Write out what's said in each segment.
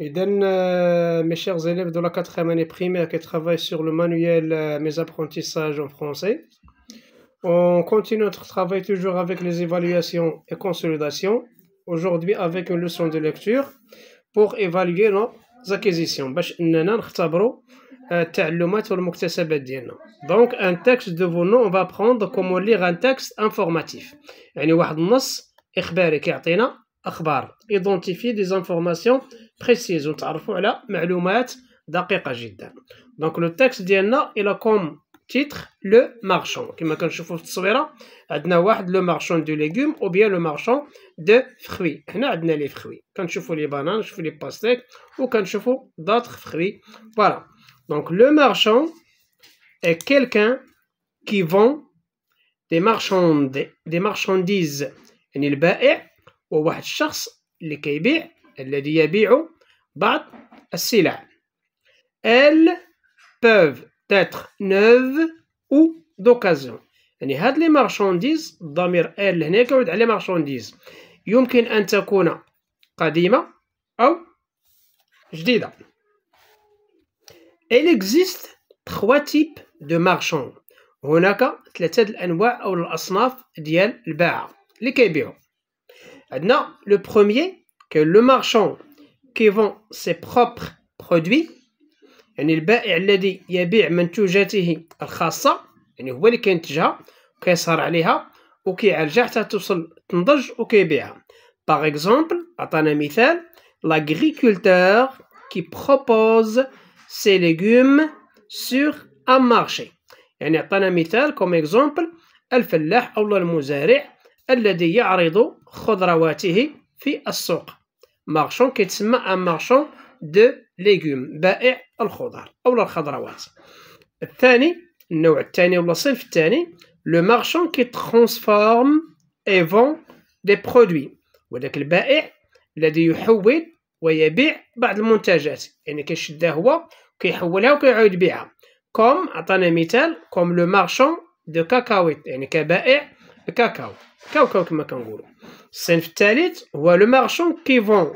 Euh, mes chers élèves de la quatrième année primaire qui travaillent sur le manuel euh, Mes apprentissages en français, on continue notre travail toujours avec les évaluations et consolidations. Aujourd'hui, avec une leçon de lecture pour évaluer nos acquisitions. Euh, Donc, un texte vos noms, on va prendre comment lire un texte informatif. يعني Identifier des informations بريسيز ونتعرفوا على معلومات دقيقه جدا دونك لو تيكست ديالنا الى كوم تيتر لو مارشون كما كنشوفوا في التصويره عندنا واحد لو مارشون دو ليغوم او بيان لو مارشون دو فخوي هنا عندنا لي فخوي كنشوفوا لي بانان نشوفوا لي باستيك وكنشوفوا داتخ فخوي فوالا دونك لو مارشون est quelqu'un qui vend دي marchandises des marchandises يعني البائع هو واحد الشخص اللي كيبيع الذي يبيع بعض السلع elles peuvent être neuves ou d'occasion يعني هاد لي مارشانديز الضمير ال هنا كيعود على مارشانديز يمكن ان تكون قديمه او جديده il existe trois types de marchands هناك ثلاثه الانواع او الاصناف ديال الباعه اللي كيبيعوا عندنا لو بروميير كو لو مارشون كي فون سي بروبر برودوي يعني البائع الذي يبيع منتوجاته الخاصة يعني هو اللي كينتجها وكيسهر عليها وكيعالجها حتى توصل تنضج وكيبيعها باغ اكزومبل عطانا مثال لاغريكولتور كي بروبوز سي ليغوم سور ان مارشي يعني عطانا مثال كوم اكزومبل الفلاح او المزارع الذي يعرض خضرواته في السوق مارشون كيتسمى ان مارشون دو ليغوم بائع الخضر او الخضروات الثاني النوع الثاني ولا الصنف الثاني لو مارشون ترانسفورم اي فون دي برودوي وداك البائع الذي يحول ويبيع بعض المنتجات يعني كيشدها هو كيحولها وكيعاود يبيعها كوم عطانا مثال كوم لو مارشون دو كاكاويت يعني كبائع كاكاو كاكاو كما كنقولوا الصنف الثالث هو لو مارشون كي فون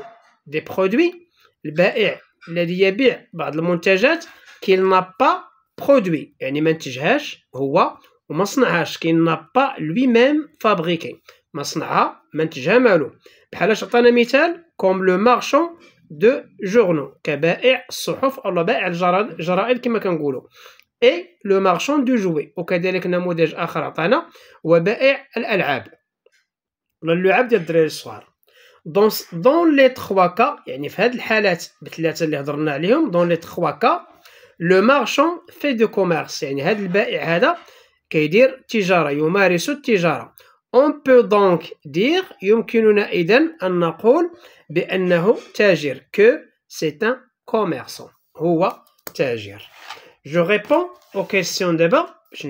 دي برودوي البائع الذي يبيع بعض المنتجات كي نا با برودوي يعني ما انتجهاش هو وما صنعهاش كي نا با لوي ميم فابريكي ما صنعها ما انتجها مالو بحالاش عطانا مثال كوم لو مارشون دو جورنو كبائع الصحف او بائع الجرائد كما كنقولوا اي لو مارشون دو جوي وكذلك نموذج اخر عطانا هو بائع الالعاب ولا اللعاب ديال الدراري الصغار دون دون لي 3 كا يعني في هاد الحالات بثلاثه اللي هضرنا عليهم دون لي 3 كا لو مارشون في دو كوميرس يعني هاد البائع هذا كيدير تجاره يمارس التجاره اون بو دونك دير يمكننا اذا ان نقول بانه تاجر كو سي ان كوميرسون هو تاجر Je réponds aux questions d'abord. Je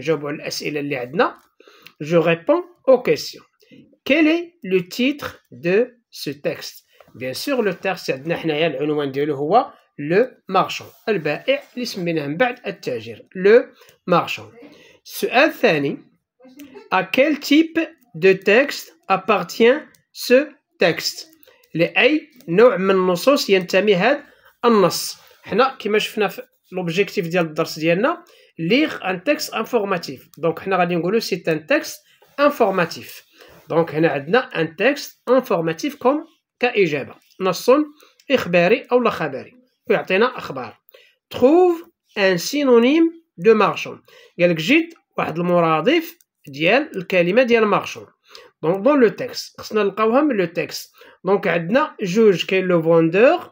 réponds aux questions. Quel est le titre de ce texte Bien sûr, le texte, le marchand. Le marchand. À quel type de texte appartient ce texte لأي نوع من النصوص ينتمي هذا النص حنا كما شفنا في لوبجيكتيف ديال الدرس ديالنا ليغ ان تكست انفورماتيف دونك حنا غادي نقولو سيت ان تكست انفورماتيف دونك هنا عندنا ان تكست انفورماتيف كوم كاجابه نص اخباري او خبري ويعطينا اخبار تروف ان سينونيم دو مارشون قال لك جد واحد المرادف ديال الكلمه ديال مارشون دونك دون لو تكست خصنا نلقاوها من لو تكست دونك عندنا جوج كاين لو فوندور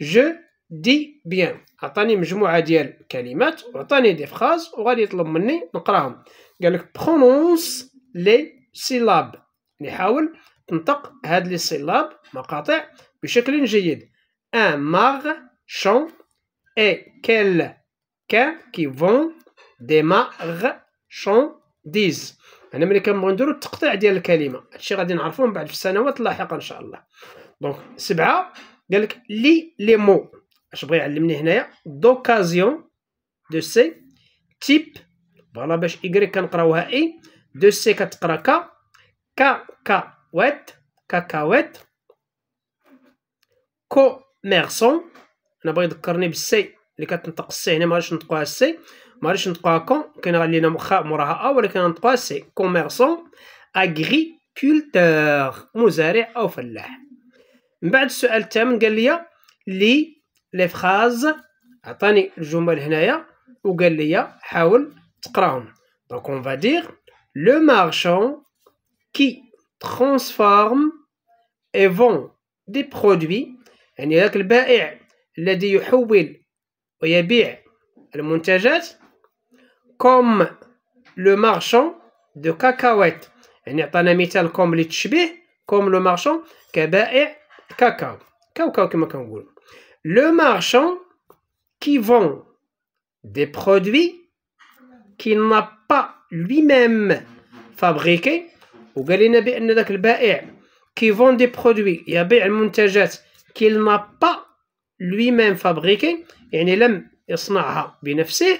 جو دي بيان عطاني مجموعه ديال كلمات وعطاني دي فراز وغادي يطلب مني نقراهم قال لك برونونس لي سيلاب نحاول تنطق هاد لي سيلاب مقاطع بشكل جيد ان ماغ شون اي كيل كان كي فون دي ماغ شون ديز هنا ملي كنبغي نديرو التقطيع ديال الكلمه هادشي غادي نعرفوه من بعد في السنوات اللاحقه ان شاء الله دونك سبعه قال لك لي لي مو اش بغى يعلمني هنايا دوكازيون دو سي تيب فوالا باش ايكغيك كنقراوها اي دو سي كتقرا كا كا كا وات كاكاوات كوميرسون انا بغى يذكرني بالسي اللي كتنطق السي هنا ما غاديش نطقوها السي ما غاديش نطقوها كون كاين لينا مخا موراها ا ولكن نطقوها سي كوميرسون اغريكولتور مزارع او فلاح من بعد السؤال الثامن قال لي لي لي فراز عطاني الجمل هنايا وقال لي حاول تقراهم دونك اون فا دير لو مارشون كي ترانسفورم اي فون دي برودوي يعني ذاك البائع الذي يحول ويبيع المنتجات كوم لو مارشون دو كاكاوات يعني عطانا مثال كوم للتشبيه كوم لو مارشون كبائع كاكاو كاكاو كما كنقولوا لو مارشان كي فون دي برودوي كي نا با لوي ميم فابريكي وقال لنا بان ذاك البائع كي فون دي برودوي يبيع المنتجات كي نا با لوي ميم فابريكي يعني لم يصنعها بنفسه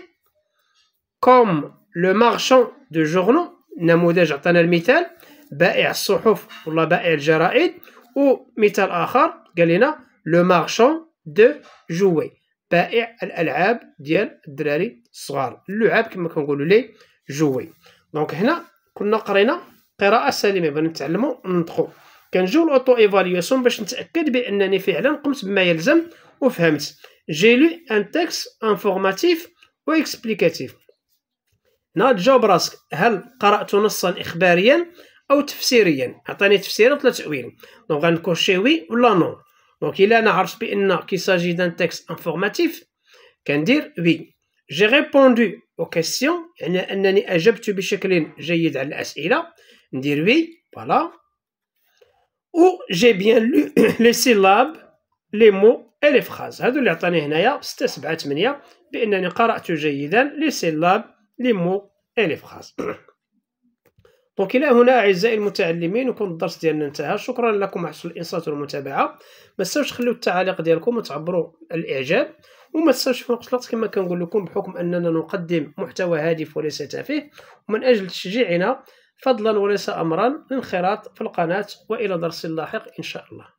كوم لو مارشان دو جورنو نموذج عطانا المثال بائع الصحف ولا بائع الجرائد ومثال اخر قال لنا لو مارشون دو جوي بائع الالعاب ديال الدراري الصغار اللعاب كما كنقولوا لي جوي دونك هنا كنا قرينا قراءه سليمه بغينا نتعلموا ننطقوا كنجيو لوطو ايفالياسيون باش نتاكد بانني فعلا قمت بما يلزم وفهمت جي لو ان تكست انفورماتيف و اكسبليكاتيف هنا تجاوب راسك هل قرات نصا اخباريا او تفسيريا عطاني تفسير ولا تاويل دونك غنكوشي وي ولا نو دونك الا انا عرفت بان كي ساجي دان تيكست انفورماتيف كندير وي جي ريبوندو او كيسيون يعني انني اجبت بشكل جيد على الاسئله ندير وي فوالا او جي بيان لو لي سيلاب لي مو اي لي فراز هادو اللي عطاني هنايا 6 7 8 بانني قرات جيدا لي سيلاب لي مو اي لي فراز دونك الى هنا اعزائي المتعلمين يكون الدرس ديالنا انتهى شكرا لكم على حسن الانصات والمتابعه ما تنساوش تخليو التعاليق ديالكم وتعبروا الاعجاب وما تنساوش في نفس الوقت كما كنقول لكم بحكم اننا نقدم محتوى هادف وليس تافه ومن اجل تشجيعنا فضلا وليس امرا الانخراط في القناه والى درس لاحق ان شاء الله